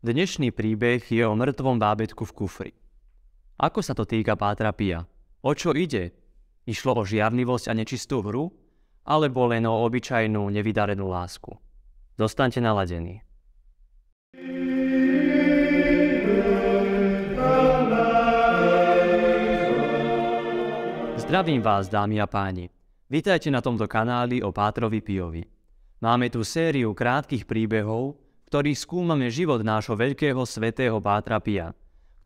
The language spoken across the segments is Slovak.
Dnešný príbeh je o mŕtvom bábetku v kufri. Ako sa to týka Pátra Pia? O čo ide? Išlo o žiarnivosť a nečistú hru? Alebo len o obyčajnú nevydarenú lásku? Zostaňte naladení. Zdravím vás, dámy a páni. Vítajte na tomto kanáli o Pátrovi Piovi. Máme tu sériu krátkých príbehov, ktorých skúmame život nášho veľkého svetého Pátra Pia,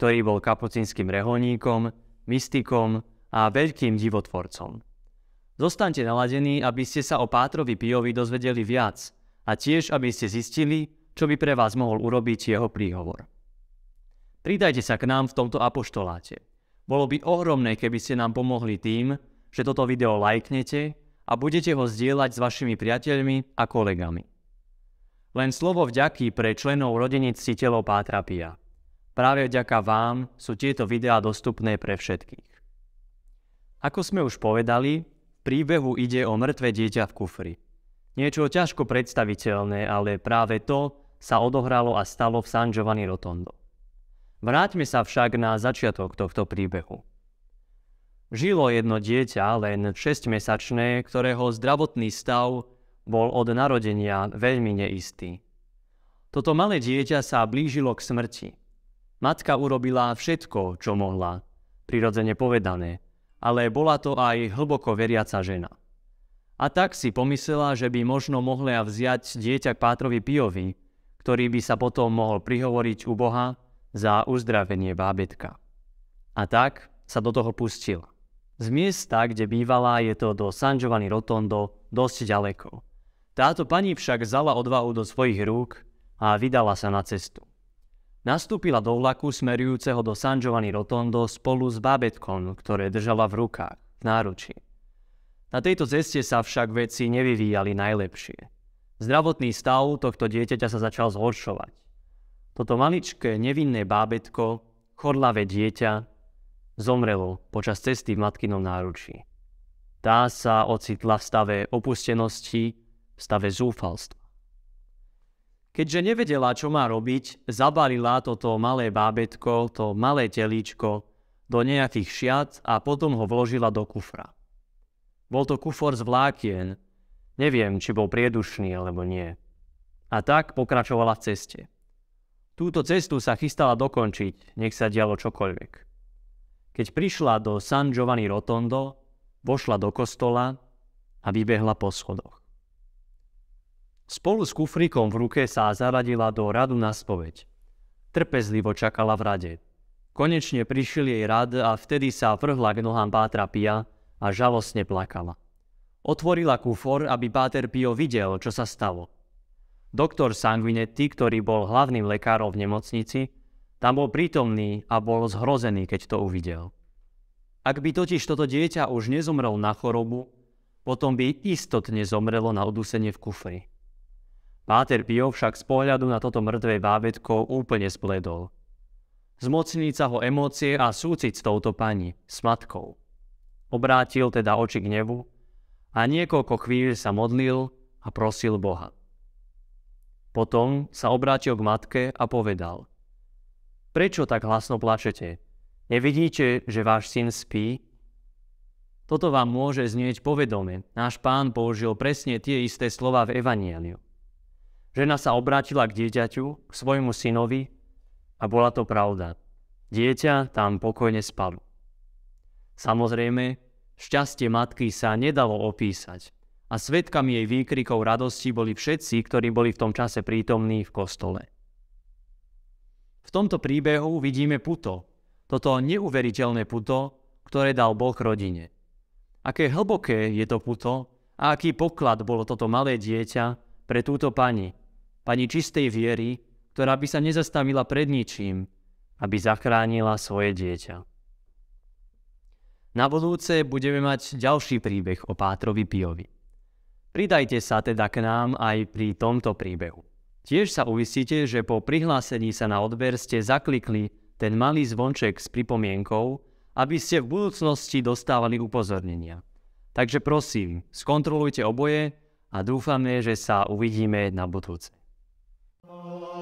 ktorý bol kapucínskym reholníkom, mystikom a veľkým divotvorcom. Zostaňte naladení, aby ste sa o Pátrovi Piovi dozvedeli viac a tiež, aby ste zistili, čo by pre vás mohol urobiť jeho príhovor. Pridajte sa k nám v tomto apoštoláte. Bolo by ohromné, keby ste nám pomohli tým, že toto video lajknete a budete ho zdieľať s vašimi priateľmi a kolegami. Len slovo vďaky pre členov rodiny citeľov Pátra Pia. Práve vďaka vám sú tieto videá dostupné pre všetkých. Ako sme už povedali, v príbehu ide o mŕtve dieťa v kufri. Niečo ťažko predstaviteľné, ale práve to sa odohralo a stalo v San Giovanni Rotondo. Vráťme sa však na začiatok tohto príbehu. Žilo jedno dieťa, len 6-mesačné, ktorého zdravotný stav bol od narodenia veľmi neistý. Toto malé dieťa sa blížilo k smrti. Matka urobila všetko, čo mohla, prirodzene povedané, ale bola to aj hlboko veriaca žena. A tak si pomyslela, že by možno mohla vziať dieťa k Pátrovi Piovi, ktorý by sa potom mohol prihovoriť u Boha za uzdravenie bábetka. A tak sa do toho pustil. Z miesta, kde bývala, je to do San Giovanni Rotondo dosť ďaleko. Táto pani však vzala odvahu do svojich rúk a vydala sa na cestu. Nastúpila do vlaku smerujúceho do San Giovanni Rotondo spolu s bábetkom, ktoré držala v rukách, v náručí. Na tejto ceste sa však veci nevyvíjali najlepšie. Zdravotný stav tohto dieťaťa sa začal zhoršovať. Toto maličké, nevinné bábetko, chodlavé dieťa, zomrelo počas cesty v matkinom náručí. Tá sa ocitla v stave opustenosti v stave zúfalstva. Keďže nevedela, čo má robiť, zabalila toto malé bábetko, to malé telíčko do nejakých šiat a potom ho vložila do kufra. Bol to kufor z vlákien, neviem, či bol priedušný alebo nie. A tak pokračovala v ceste. Túto cestu sa chystala dokončiť, nech sa dialo čokoľvek. Keď prišla do San Giovanni Rotondo, vošla do kostola a vybehla po schodoch. Spolu s kufríkom v ruke sa zaradila do radu na spoveď. Trpezlivo čakala v rade. Konečne prišiel jej rad a vtedy sa vrhla k nohám Pátra Pia a žalostne plakala. Otvorila kufor, aby Páter Pio videl, čo sa stalo. Doktor Sanguinetti, ktorý bol hlavným lekárom v nemocnici, tam bol prítomný a bol zhrozený, keď to uvidel. Ak by totiž toto dieťa už nezomrel na chorobu, potom by istotne zomrelo na udusenie v kufri. Páter Pio však z pohľadu na toto mŕtve bábetko úplne spledol. Zmocnili sa ho emócie a súcit s touto pani, s matkou. Obrátil teda oči k nebu a niekoľko chvíľ sa modlil a prosil Boha. Potom sa obrátil k matke a povedal Prečo tak hlasno plačete? Nevidíte, že váš syn spí? Toto vám môže znieť povedome. Náš pán použil presne tie isté slova v Evanieliu. Žena sa obrátila k dieťaťu, k svojmu synovi a bola to pravda. Dieťa tam pokojne spalo. Samozrejme, šťastie matky sa nedalo opísať a svetkami jej výkrikov radosti boli všetci, ktorí boli v tom čase prítomní v kostole. V tomto príbehu vidíme puto, toto neuveriteľné puto, ktoré dal Boh rodine. Aké hlboké je to puto a aký poklad bolo toto malé dieťa pre túto pani, pani čistej viery, ktorá by sa nezastavila pred ničím, aby zachránila svoje dieťa. Na budúce budeme mať ďalší príbeh o Pátrovi Piovi. Pridajte sa teda k nám aj pri tomto príbehu. Tiež sa uistíte, že po prihlásení sa na odber ste zaklikli ten malý zvonček s pripomienkou, aby ste v budúcnosti dostávali upozornenia. Takže prosím, skontrolujte oboje a dúfame, že sa uvidíme na budúce. Oh.